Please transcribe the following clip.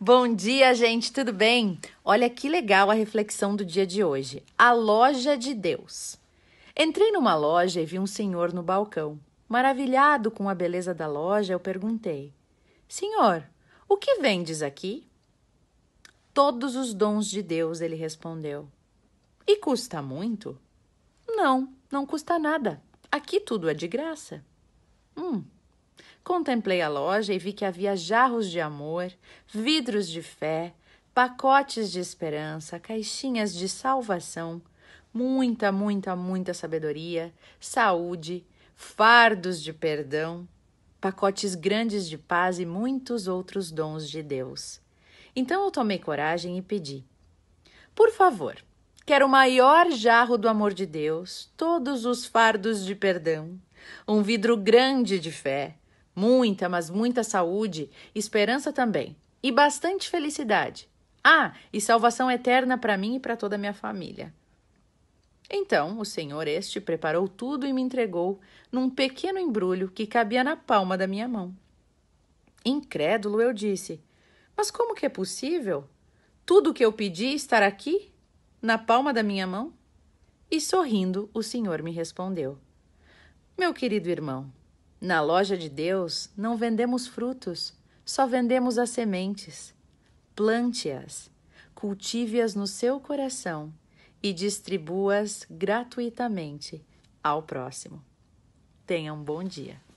Bom dia, gente, tudo bem? Olha que legal a reflexão do dia de hoje. A loja de Deus. Entrei numa loja e vi um senhor no balcão. Maravilhado com a beleza da loja, eu perguntei: Senhor, o que vendes aqui? Todos os dons de Deus, ele respondeu. E custa muito? Não, não custa nada. Aqui tudo é de graça. Hum, Contemplei a loja e vi que havia jarros de amor, vidros de fé, pacotes de esperança, caixinhas de salvação, muita, muita, muita sabedoria, saúde, fardos de perdão, pacotes grandes de paz e muitos outros dons de Deus. Então eu tomei coragem e pedi: Por favor, quero o maior jarro do amor de Deus, todos os fardos de perdão, um vidro grande de fé, Muita, mas muita saúde, esperança também. E bastante felicidade. Ah, e salvação eterna para mim e para toda a minha família. Então o Senhor este preparou tudo e me entregou num pequeno embrulho que cabia na palma da minha mão. Incrédulo eu disse: Mas como que é possível? Tudo o que eu pedi estar aqui, na palma da minha mão? E sorrindo, o Senhor me respondeu: Meu querido irmão, na loja de Deus não vendemos frutos, só vendemos as sementes. Plante-as, cultive-as no seu coração e distribua-as gratuitamente ao próximo. Tenha um bom dia.